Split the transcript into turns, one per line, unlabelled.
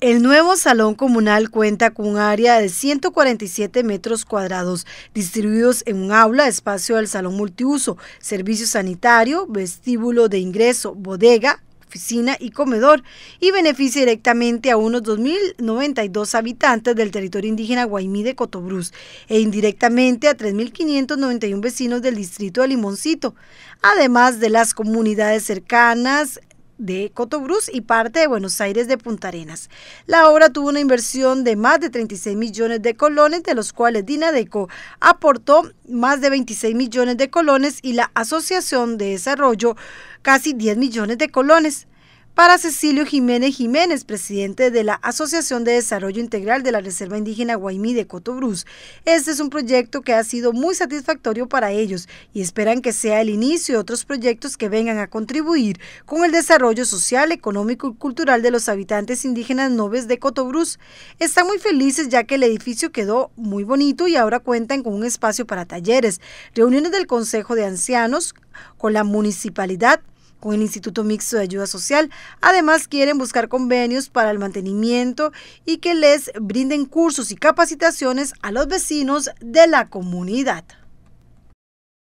El nuevo salón comunal cuenta con un área de 147 metros cuadrados, distribuidos en un aula, espacio del salón multiuso, servicio sanitario, vestíbulo de ingreso, bodega, oficina y comedor, y beneficia directamente a unos 2.092 habitantes del territorio indígena Guaymí de Cotobruz e indirectamente a 3.591 vecinos del distrito de Limoncito, además de las comunidades cercanas de Cotobruz y parte de Buenos Aires de Punta Arenas. La obra tuvo una inversión de más de 36 millones de colones, de los cuales Dinadeco aportó más de 26 millones de colones y la Asociación de Desarrollo casi 10 millones de colones. Para Cecilio Jiménez Jiménez, presidente de la Asociación de Desarrollo Integral de la Reserva Indígena Guaymí de Cotobruz, este es un proyecto que ha sido muy satisfactorio para ellos y esperan que sea el inicio de otros proyectos que vengan a contribuir con el desarrollo social, económico y cultural de los habitantes indígenas noves de Cotobruz. Están muy felices ya que el edificio quedó muy bonito y ahora cuentan con un espacio para talleres, reuniones del Consejo de Ancianos, con la municipalidad, con el Instituto Mixto de Ayuda Social. Además, quieren buscar convenios para el mantenimiento y que les brinden cursos y capacitaciones a los vecinos de la comunidad.